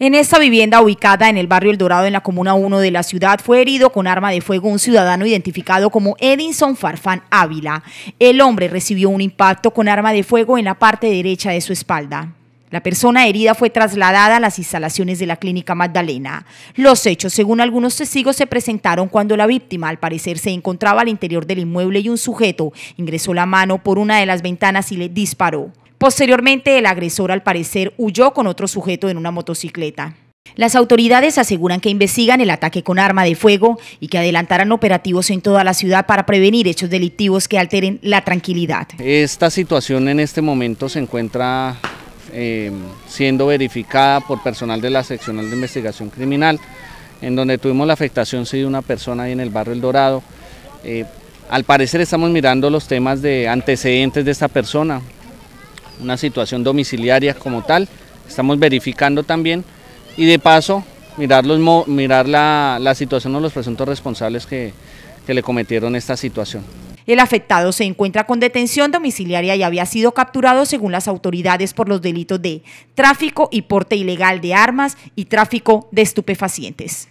En esta vivienda ubicada en el barrio El Dorado en la Comuna 1 de la ciudad fue herido con arma de fuego un ciudadano identificado como Edinson Farfán Ávila. El hombre recibió un impacto con arma de fuego en la parte derecha de su espalda. La persona herida fue trasladada a las instalaciones de la clínica Magdalena. Los hechos, según algunos testigos, se presentaron cuando la víctima, al parecer, se encontraba al interior del inmueble y un sujeto ingresó la mano por una de las ventanas y le disparó. Posteriormente, el agresor al parecer huyó con otro sujeto en una motocicleta. Las autoridades aseguran que investigan el ataque con arma de fuego y que adelantarán operativos en toda la ciudad para prevenir hechos delictivos que alteren la tranquilidad. Esta situación en este momento se encuentra em, siendo verificada por personal de la seccional de investigación criminal, en donde tuvimos la afectación de una persona ahí en el barrio El Dorado. Eh, al parecer estamos mirando los temas de antecedentes de esta persona, una situación domiciliaria como tal. Estamos verificando también y de paso mirar, mirar la, situación de los presuntos responsables que, que le cometieron esta situación. El afectado se encuentra con detención domiciliaria y había sido capturado según las autoridades por los delitos de tráfico y porte ilegal de armas y tráfico de estupefacientes.